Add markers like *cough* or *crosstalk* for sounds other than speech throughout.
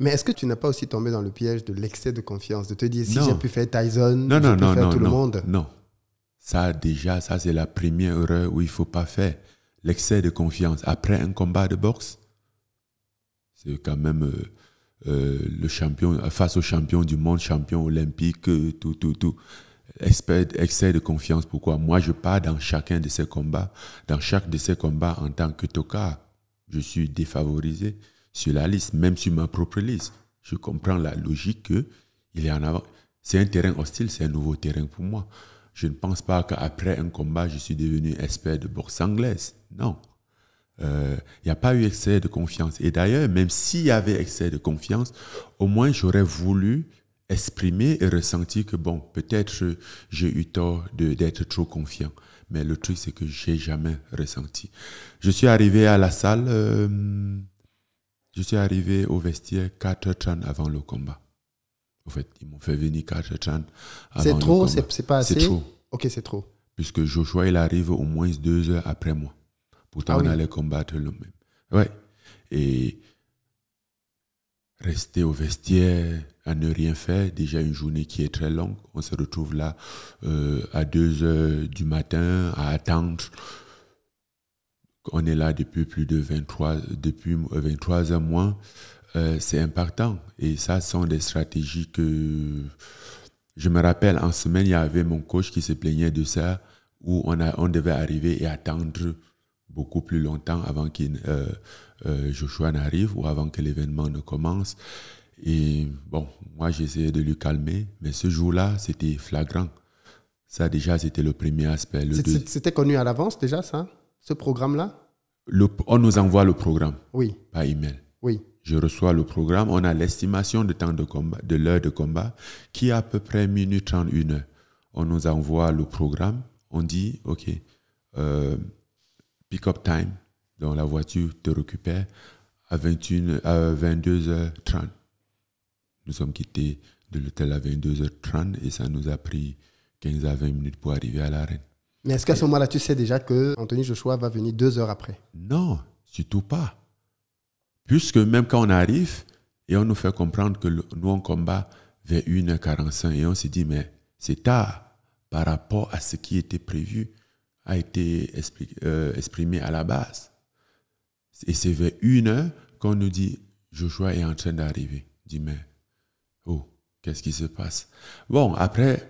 Mais est-ce que tu n'as pas aussi tombé dans le piège de l'excès de confiance, de te dire si j'ai pu faire Tyson, non, pu non, faire non, tout non, le monde Non, ça déjà, ça c'est la première erreur où il faut pas faire l'excès de confiance après un combat de boxe. C'est quand même euh, euh, le champion face au champion du monde, champion olympique, euh, tout, tout, tout. Excès de confiance. Pourquoi Moi, je pars dans chacun de ces combats, dans chaque de ces combats en tant que toca, Je suis défavorisé sur la liste, même sur ma propre liste. Je comprends la logique que il est en avant. C'est un terrain hostile, c'est un nouveau terrain pour moi. Je ne pense pas qu'après un combat, je suis devenu expert de boxe anglaise. Non. Il euh, n'y a pas eu excès de confiance. Et d'ailleurs, même s'il y avait excès de confiance, au moins j'aurais voulu exprimer et ressentir que, bon, peut-être j'ai eu tort d'être trop confiant. Mais le truc, c'est que j'ai jamais ressenti. Je suis arrivé à la salle euh, je suis arrivé au vestiaire 4 h avant le combat. En fait, ils m'ont fait venir 4h30 avant C'est trop, c'est pas assez C'est trop. Ok, c'est trop. Puisque Joshua, il arrive au moins deux heures après moi. Pourtant, ah on allait combattre le même. Ouais. Et rester au vestiaire, à ne rien faire, déjà une journée qui est très longue. On se retrouve là euh, à 2 heures du matin à attendre on est là depuis plus de 23, depuis 23 euh, mois. Euh, c'est important. Et ça, sont des stratégies que je me rappelle, en semaine, il y avait mon coach qui se plaignait de ça, où on, a, on devait arriver et attendre beaucoup plus longtemps avant que euh, Joshua n'arrive ou avant que l'événement ne commence. Et bon, moi, j'essayais de lui calmer, mais ce jour-là, c'était flagrant. Ça, déjà, c'était le premier aspect. C'était connu à l'avance, déjà, ça ce programme-là On nous envoie le programme. Oui. Par email. Oui. Je reçois le programme. On a l'estimation de temps de combat, de l'heure de combat, qui est à peu près minute 31 heures. On nous envoie le programme. On dit, OK, euh, pick-up time, donc la voiture te récupère à, à 22h30. Nous sommes quittés de l'hôtel à 22h30 et ça nous a pris 15 à 20 minutes pour arriver à l'arène. Mais est-ce qu'à ce, moment-là, tu sais déjà que Anthony Joshua va venir deux heures après Non, surtout pas. Puisque même quand on arrive et on nous fait comprendre que nous, on combat vers 1h45 et on se dit, mais c'est tard par rapport à ce qui était prévu, a été euh, exprimé à la base. Et c'est vers 1h qu'on nous dit, Joshua est en train d'arriver. Dit, mais, oh, qu'est-ce qui se passe Bon, après,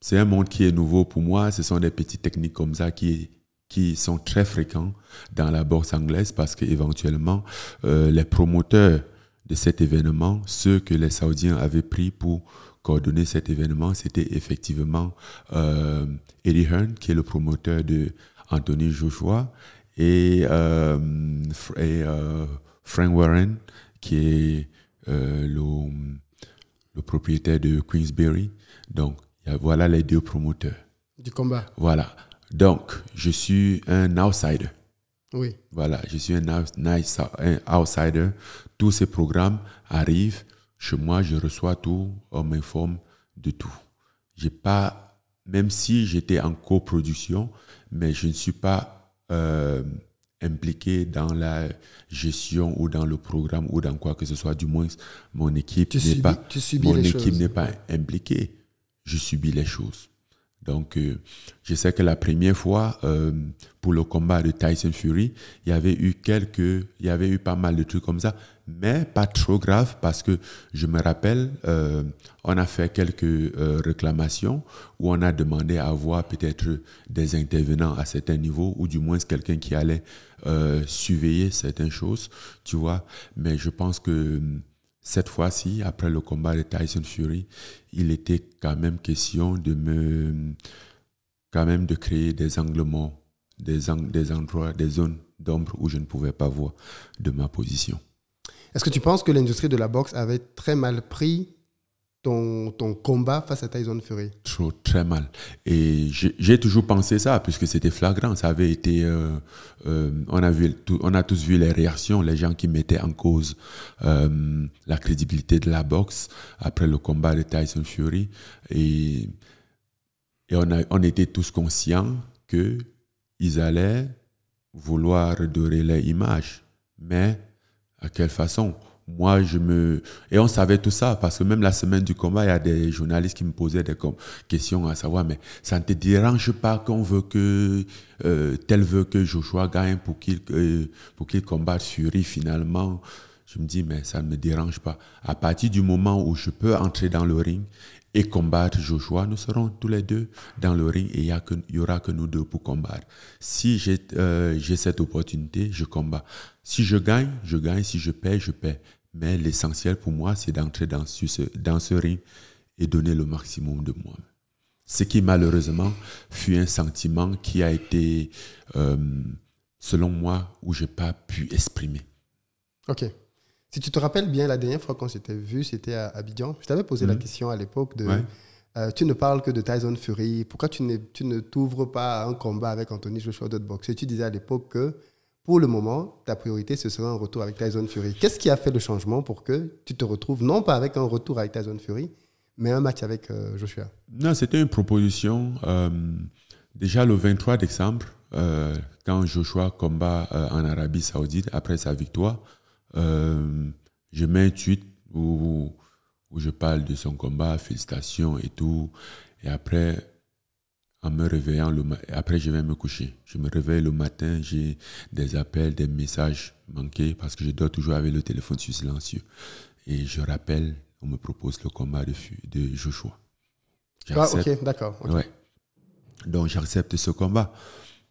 c'est un monde qui est nouveau pour moi. Ce sont des petites techniques comme ça qui, qui sont très fréquentes dans la bourse anglaise parce qu'éventuellement, euh, les promoteurs de cet événement, ceux que les Saoudiens avaient pris pour coordonner cet événement, c'était effectivement euh, Eddie Hearn, qui est le promoteur de Anthony Joshua, et, euh, euh, Frank Warren, qui est le, le propriétaire de Queensberry. Donc, euh, voilà les deux promoteurs. Du combat. Voilà. Donc, je suis un outsider. Oui. Voilà, je suis un, outsider. Tous ces programmes arrivent chez moi, je reçois tout, on m'informe de tout. J'ai pas, même si j'étais en coproduction, mais je ne suis pas euh, impliqué dans la gestion ou dans le programme ou dans quoi que ce soit. Du moins, mon équipe n'est pas, mon équipe n'est pas impliquée je subis les choses. Donc, euh, je sais que la première fois, euh, pour le combat de Tyson Fury, il y avait eu quelques, il y avait eu pas mal de trucs comme ça, mais pas trop grave parce que je me rappelle, euh, on a fait quelques réclamations où on a demandé à avoir peut-être des intervenants à certains niveaux ou du moins quelqu'un qui allait surveiller certaines choses, tu vois. Mais je pense que cette fois-ci, après le combat de Tyson Fury, il était quand même question de me, quand même de créer des angles des, des endroits, des zones d'ombre où je ne pouvais pas voir de ma position. Est-ce que tu penses que l'industrie de la boxe avait très mal pris ton, combat face à Tyson Fury Trop, Très mal. Et j'ai toujours pensé ça, puisque c'était flagrant. Ça avait été. Euh, euh, on, a vu, on a tous vu les réactions, les gens qui mettaient en cause euh, la crédibilité de la boxe après le combat de Tyson Fury. Et, on, on était tous conscients qu'ils allaient vouloir redorer l'image. Mais à quelle façon moi, je me. Et on savait tout ça, parce que même la semaine du combat, il y a des journalistes qui me posaient des questions à savoir, mais ça ne te dérange pas qu'on veut que. Euh, tel veut que Joshua gagne pour qu'il euh, qu'il combatte Fury finalement. Je me dis, mais ça ne me dérange pas. À partir du moment où je peux entrer dans le ring et combattre Joshua, nous serons tous les deux dans le ring et il n'y aura que nous deux pour combattre. Si euh, j'ai cette opportunité, je combats. Si je gagne, je gagne. Si je perds, je perds. Mais l'essentiel pour moi, c'est d'entrer dans ce, dans ring et donner le maximum de moi. Ce qui malheureusement fut un sentiment qui a été, euh, selon moi, où je n'ai pas pu exprimer. Ok. Si tu te rappelles bien, la dernière fois qu'on s'était vu, c'était à Abidjan. Je t'avais posé la mhm. question à l'époque de euh, tu ne parles que de Tyson Fury, pourquoi tu, tu ne t'ouvres pas à un combat avec Anthony Joshua de boxe Et tu disais à l'époque que pour le moment, ta priorité, ce sera un retour avec Tyson Fury. Qu'est-ce qui a fait le changement pour que tu te retrouves, non pas avec un retour avec Tyson Fury, mais un match avec euh, Joshua Non, c'était une proposition. Euh, déjà le 23 décembre, euh, quand Joshua combat en Arabie Saoudite après sa victoire, je mets un tweet où, où je parle de son combat, félicitations et tout. Et après, en me réveillant, le après je vais me coucher. Je me réveille le matin, j'ai des appels, des messages manqués parce que je dois toujours avec le téléphone sur silencieux. Et je rappelle, on me propose le combat de, Joshua. Ah, ok, d'accord. Donc j'accepte ce combat.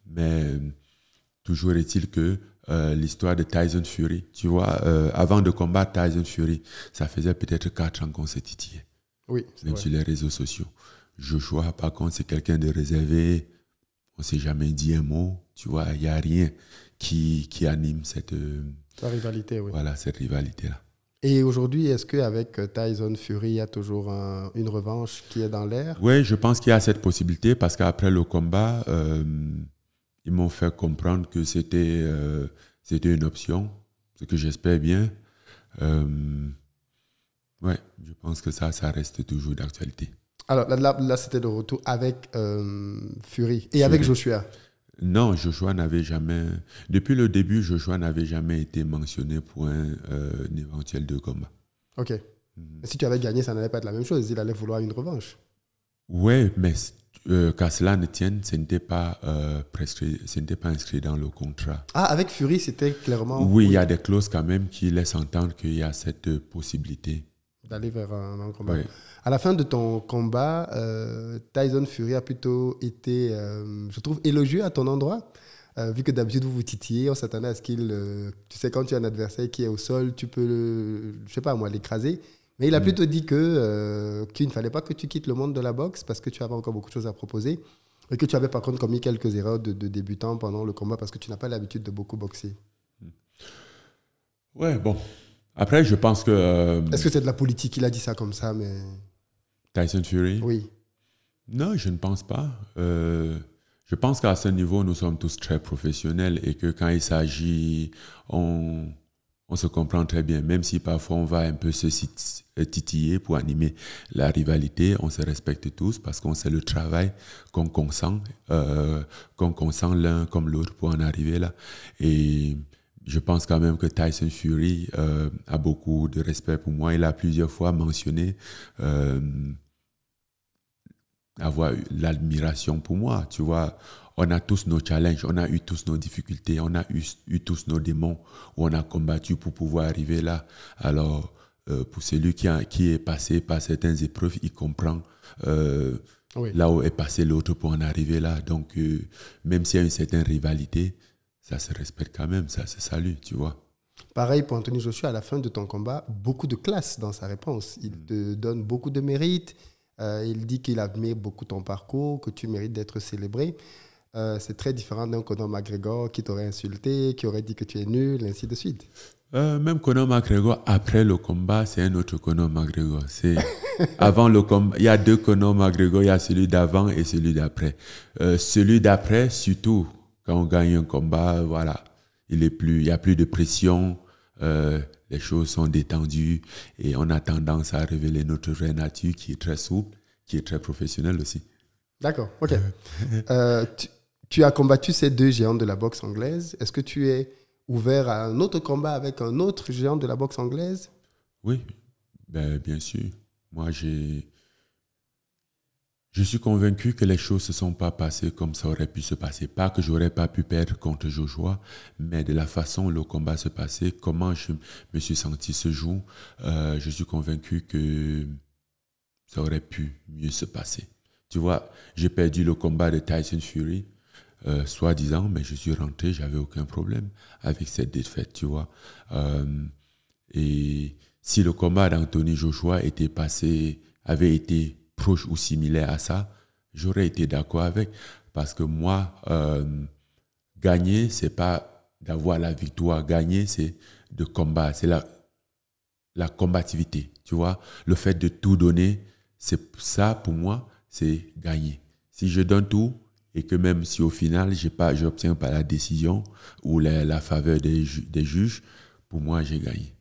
Mais toujours est-il que euh, l'histoire de Tyson Fury, tu vois, euh, avant de combattre Tyson Fury, ça faisait peut-être quatre ans qu'on s'est titillé. Oui. Même sur les réseaux sociaux. Joshua, par contre, c'est quelqu'un de réservé. On ne s'est jamais dit un mot. Tu vois, il n'y a rien qui, qui anime cette. Euh, rivalité, Voilà, cette rivalité-là. Et aujourd'hui, est-ce qu'avec Tyson Fury, il y a toujours une revanche qui est dans l'air Oui, je pense qu'il y a cette possibilité parce qu'après le combat, euh, ils m'ont fait comprendre que euh, c'était une option, ce que j'espère bien. oui, je pense que ça, ça reste toujours d'actualité. Alors là, c'était de retour avec euh, Fury et avec Joshua. Non, Joshua n'avait jamais. Depuis le début, Joshua n'avait jamais été mentionné pour un, euh, éventuel de combat. Ok. Mhm. Si tu avais gagné, ça n'allait pas être la même chose. Il allait vouloir une revanche. Oui, mais euh, qu'à cela ne tienne, ce n'était pas, pas inscrit dans le contrat. Ah, avec Fury, c'était clairement. Oui, il y a des clauses quand même qui laissent entendre qu'il y a cette possibilité d'aller vers un, combat. À la fin de ton combat, euh, Tyson Fury a plutôt été, euh, je trouve, élogieux à ton endroit. Euh, vu que d'habitude vous vous titillez, on s'attendait à ce qu'il. tu sais, quand tu as un adversaire qui est au sol, tu peux, le, je sais pas moi, l'écraser. Mais il a plutôt dit que qu'il ne fallait pas que tu quittes le monde de la boxe parce que tu avais encore beaucoup de choses à proposer et que tu avais par contre commis quelques erreurs de, de débutant pendant le combat parce que tu n'as pas l'habitude de beaucoup boxer. Ouais, bon, après, je pense que. Euh, Est-ce que c'est de la politique Il a dit ça comme ça, mais. Tyson Fury Oui. Non, je ne pense pas. Euh, je pense qu'à ce niveau, nous sommes tous très professionnels et que quand il s'agit, on, on, se comprend très bien. Même si parfois on va un peu se euh, titiller pour animer la rivalité, on se respecte tous parce qu'on sait le travail qu'on consent, qu'on consent l'un comme l'autre pour en arriver là. Et je pense quand même que Tyson Fury euh, a beaucoup de respect pour moi. Il a plusieurs fois mentionné euh, avoir l'admiration pour moi. Tu vois, on a tous nos challenges, on a eu tous nos difficultés, on a eu, tous nos démons où on a combattu pour pouvoir arriver là. Alors, euh, pour celui qui, a, qui est passé par certaines épreuves, il comprend. Euh, là où est passé l'autre pour en arriver là. Donc, même s'il y a une certaine rivalité, ça se respecte quand même, ça se salue, tu vois. Pareil pour Anthony Joshua, à la fin de ton combat, beaucoup de classe dans sa réponse. Il mm. te donne beaucoup de mérite. Euh, il dit qu'il admet beaucoup ton parcours, que tu mérites d'être célébré. Euh, c'est très différent d'un Conor McGregor qui t'aurait insulté, qui aurait dit que tu es nul, ainsi de suite. Euh, même Conor McGregor, après le combat, c'est un autre Conor McGregor. C'est *laughs* avant le combat, il y a deux Conor McGregor, il y a celui d'avant et celui d'après. celui d'après, surtout quand on gagne un combat, voilà, il est plus, il y a plus de pression, euh, les choses sont détendues et on a tendance à révéler notre vraie nature qui est très souple, qui est très professionnelle aussi. D'accord, ok. Euh, tu, tu, as combattu ces deux géants de la boxe anglaise. Est-ce que tu es ouvert à un autre combat avec un autre géant de la boxe anglaise Oui, ben, bien sûr. Moi, j'ai je suis convaincu que les choses ne se sont pas passées comme ça aurait pu se passer. Pas que j'aurais pas pu perdre contre Joshua, mais de la façon dont le combat se passait, comment je me suis senti ce jour, euh, je suis convaincu que ça aurait pu mieux se passer. Tu vois, j'ai perdu le combat de Tyson Fury, euh, soi-disant, mais je suis rentré, j'avais aucun problème avec cette défaite, tu vois. Euh, et si le combat d'Anthony Joshua était passé, avait été proche ou similaire à ça, j'aurais été d'accord avec. Parce que moi, euh, gagner, c'est pas d'avoir la victoire. Gagner, c'est de combat. C'est la, la combativité. Tu vois, le fait de tout donner, c'est ça pour moi, c'est gagner. Si je donne tout et que même si au final, j'ai pas j'obtiens pas la décision ou la, faveur des juges, pour moi, j'ai gagné.